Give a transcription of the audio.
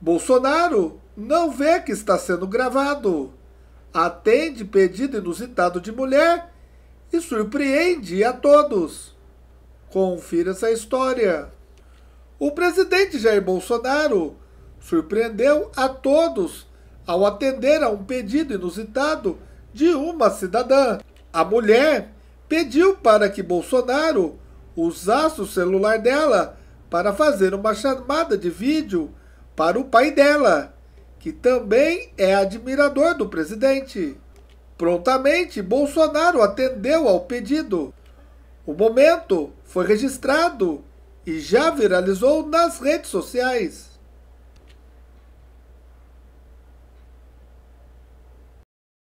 Bolsonaro não vê que está sendo gravado. Atende pedido inusitado de mulher e surpreende a todos. Confira essa história. O presidente Jair Bolsonaro surpreendeu a todos ao atender a um pedido inusitado de uma cidadã. A mulher pediu para que Bolsonaro usasse o celular dela para fazer uma chamada de vídeo para o pai dela, que também é admirador do presidente. Prontamente, Bolsonaro atendeu ao pedido. O momento foi registrado e já viralizou nas redes sociais.